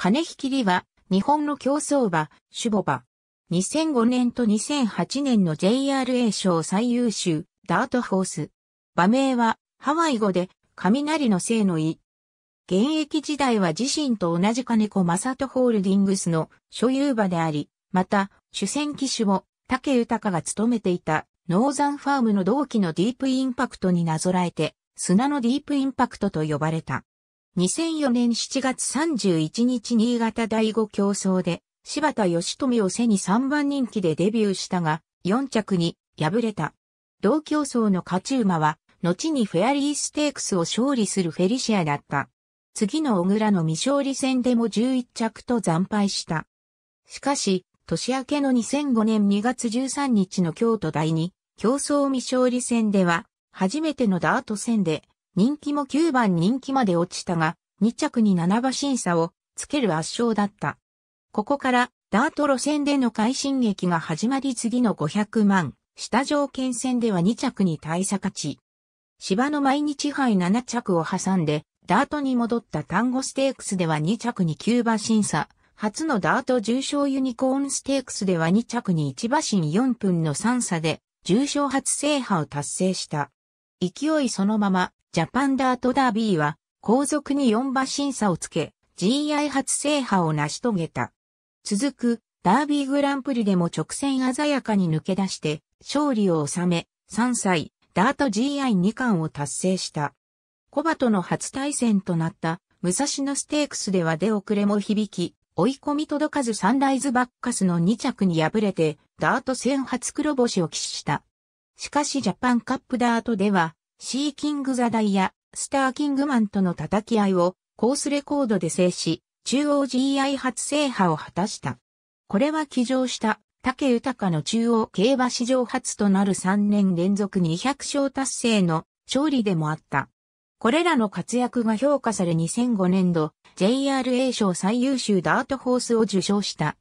金引きりは、日本の競走馬、シュボバ。2005年と2008年の JRA 賞最優秀、ダートホース。馬名は、ハワイ語で、雷のせいの意。現役時代は自身と同じ金子正人ホールディングスの所有馬であり、また、主戦騎手を竹豊が務めていたノーザンファームの同期のディープインパクトになぞらえて、砂のディープインパクトと呼ばれた。2004年7月31日新潟第5競争で、柴田義富を背に3番人気でデビューしたが、4着に敗れた。同競争の勝ち馬は、後にフェアリーステークスを勝利するフェリシアだった。次の小倉の未勝利戦でも11着と惨敗した。しかし、年明けの2005年2月13日の京都第2競争未勝利戦では、初めてのダート戦で人気も9番人気まで落ちたが、2着に7馬審査をつける圧勝だった。ここからダート路線での快進撃が始まり次の500万、下条件戦では2着に大差勝ち。芝の毎日杯7着を挟んで、ダートに戻った単語ステークスでは2着に9馬審査、初のダート重賞ユニコーンステークスでは2着に1馬身4分の3差で、重賞初制覇を達成した。勢いそのまま、ジャパンダートダービーは、後続に4馬審査をつけ、GI 初制覇を成し遂げた。続く、ダービーグランプリでも直線鮮やかに抜け出して、勝利を収め、3歳、ダート GI2 冠を達成した。コバとの初対戦となった、武蔵野ステークスでは出遅れも響き、追い込み届かずサンライズバッカスの2着に敗れて、ダート戦初黒星を喫した。しかしジャパンカップダートでは、シーキングザダイやスターキングマンとの叩き合いをコースレコードで制し、中央 GI 初制覇を果たした。これは騎乗した竹豊の中央競馬史上初となる3年連続200勝達成の勝利でもあった。これらの活躍が評価され2005年度 JRA 賞最優秀ダートホースを受賞した。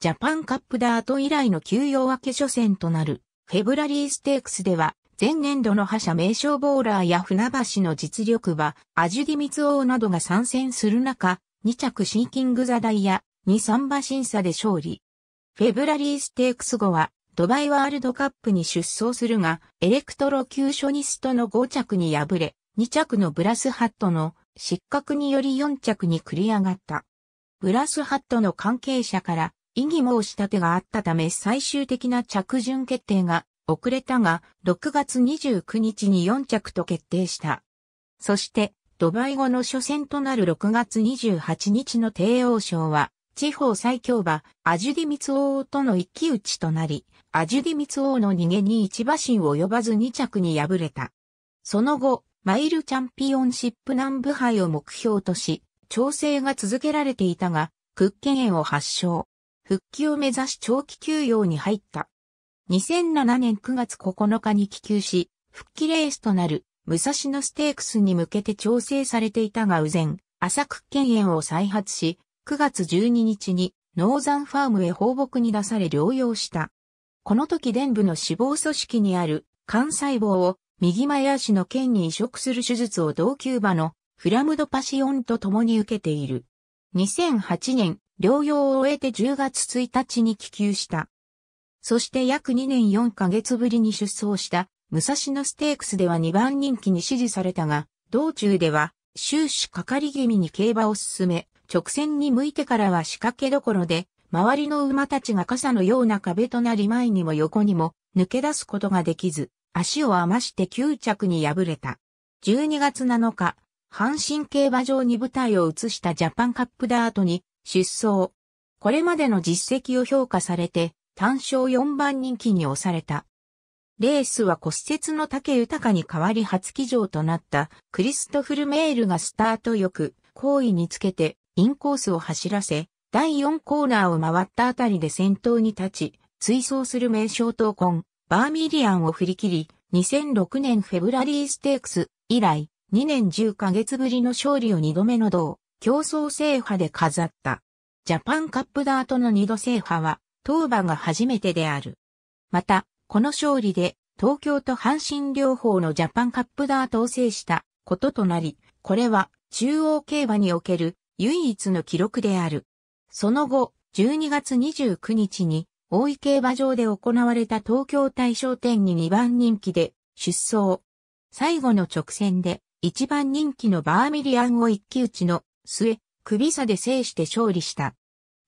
ジャパンカップダート以来の休養明け初戦となる。フェブラリーステークスでは、前年度の覇者名称ボーラーや船橋の実力馬、アジュディミツオーなどが参戦する中、2着シーキング座台や2三馬審査で勝利。フェブラリーステークス後は、ドバイワールドカップに出走するが、エレクトロキューショニストの5着に敗れ、2着のブラスハットの失格により4着に繰り上がった。ブラスハットの関係者から、異議申し立てがあったため最終的な着順決定が遅れたが、6月29日に4着と決定した。そして、ドバイ後の初戦となる6月28日の帝王賞は、地方最強馬、アジュディミツ王との一騎打ちとなり、アジュディミツ王の逃げに一馬身及ばず2着に敗れた。その後、マイルチャンピオンシップ南部杯を目標とし、調整が続けられていたが、クッケンを発症。復帰を目指し長期休養に入った。2007年9月9日に帰休し、復帰レースとなる武蔵野ステークスに向けて調整されていたが、右前、浅く腱炎を再発し、9月12日にノーザンファームへ放牧に出され療養した。この時伝部の脂肪組織にある肝細胞を右前足の腱に移植する手術を同級馬のフラムドパシオンと共に受けている。2008年療養を終えて10月1日に帰休した。そして約2年4ヶ月ぶりに出走した武蔵野ステークスでは2番人気に支持されたが、道中では終始かかり気味に競馬を進め、直線に向いてからは仕掛けどころで、周りの馬たちが傘のような壁となり前にも横にも抜け出すことができず、足を余して9着に敗れた。12月7日、阪神競馬場に舞台を移したジャパンカップダートに出走。これまでの実績を評価されて、単勝4番人気に押された。レースは骨折の竹豊に代わり初騎乗となったクリストフル・メールがスタートよく、後位につけてインコースを走らせ、第4コーナーを回ったあたりで先頭に立ち、追走する名称闘魂、バーミリアンを振り切り、2006年フェブラリーステークス以来、2年10ヶ月ぶりの勝利を2度目の同競争制覇で飾った。ジャパンカップダートの二度制覇は、当馬が初めてである。また、この勝利で、東京と阪神両方のジャパンカップダートを制したこととなり、これは中央競馬における唯一の記録である。その後、12月29日に大井競馬場で行われた東京大賞店に2番人気で出走。最後の直線で1番人気のバーミリアンを一騎打ちの末、首差で制して勝利した。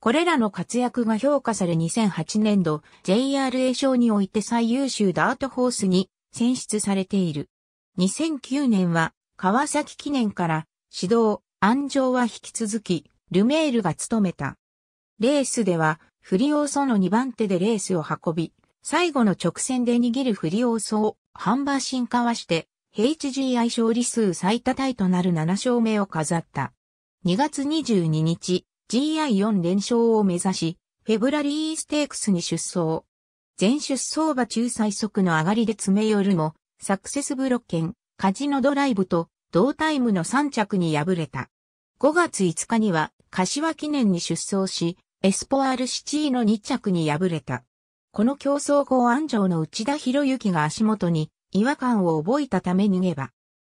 これらの活躍が評価され2008年度 JRA 賞において最優秀ダートホースに選出されている。2009年は川崎記念から指導、安城は引き続きルメールが務めた。レースではフリオーソの2番手でレースを運び、最後の直線で握るフリオーソをハンバーシン化はして HGI 勝利数最多タイとなる7勝目を飾った。2月22日、GI4 連勝を目指し、フェブラリーステークスに出走。全出走馬中最速の上がりで詰め寄るも、サクセスブロッケン、カジノドライブと同タイムの3着に敗れた。5月5日には、柏記念に出走し、エスポアールシチーの2着に敗れた。この競争後安城の内田博之が足元に違和感を覚えたため逃げ場。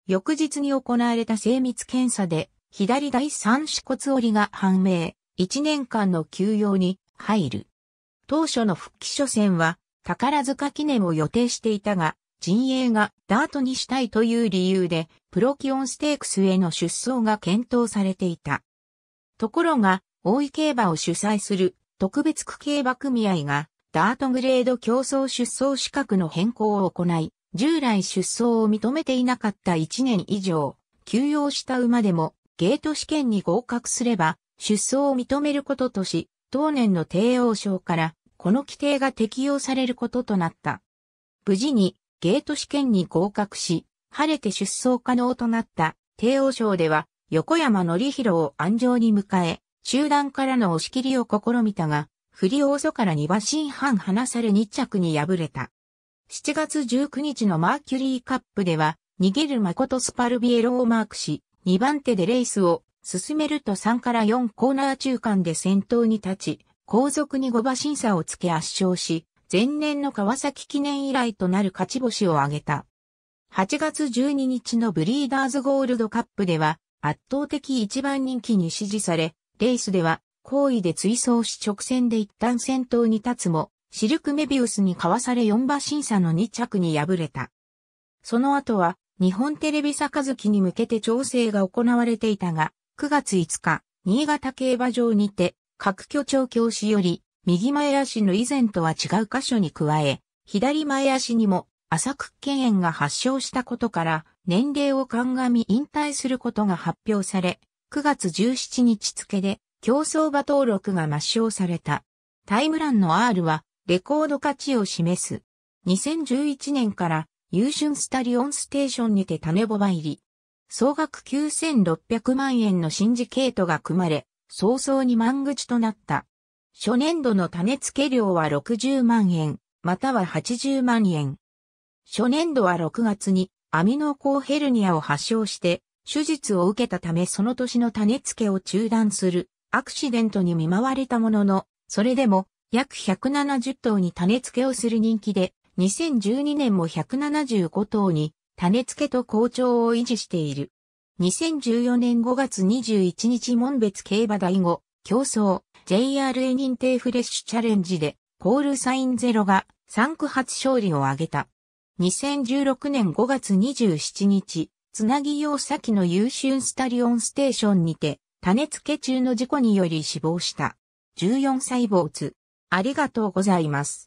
翌日に行われた精密検査で左第三支骨折りが判明、1年間の休養に入る。当初の復帰初戦は宝塚記念を予定していたが、陣営がダートにしたいという理由で、プロキオンステークスへの出走が検討されていた。ところが、大井競馬を主催する特別区競馬組合が、ダートグレード競争出走資格の変更を行い、従来出走を認めていなかった1年以上、休養した馬でもゲート試験に合格すれば、出走を認めることとし、当年の帝王賞から、この規定が適用されることとなった。無事に、ゲート試験に合格し、晴れて出走可能となった帝王賞では、横山則弘を安城に迎え、集団からの押し切りを試みたが、振り大そから2馬身半離され2着に敗れた。7月19日のマーキュリーカップでは、逃げる誠スパルビエロをマークし、2番手でレースを進めると3から4コーナー中間で先頭に立ち、後続に5馬審査をつけ圧勝し、前年の川崎記念以来となる勝ち星を挙げた。8月12日のブリーダーズゴールドカップでは圧倒的一番人気に支持され、レースでは好意で追走し直線で一旦先頭に立つも、シルクメビウスにかわされ4馬審査の2着に敗れた。その後は日本テレビ坂月に向けて調整が行われていたが、9月5日、新潟競馬場にて、各居調教師より、右前足の以前とは違う箇所に加え、左前足にも、浅く犬炎が発症したことから、年齢を鑑み引退することが発表され、9月17日付で、競争馬登録が抹消された。タイムランの R は、レコード価値を示す。2011年から優春スタリオンステーションにて種ボバ入り。総額9600万円のシンジケートが組まれ、早々に満口となった。初年度の種付け料は60万円、または80万円。初年度は6月にアミノコヘルニアを発症して、手術を受けたためその年の種付けを中断するアクシデントに見舞われたものの、それでも約170頭に種付けをする人気で2012年も175頭に種付けと好調を維持している。2014年5月21日門別競馬第5競争 JRA 認定フレッシュチャレンジでコールサインゼロが3区初勝利を挙げた。2016年5月27日、つなぎ用先の優秀スタリオンステーションにて、種付け中の事故により死亡した。14歳坊主。ありがとうございます。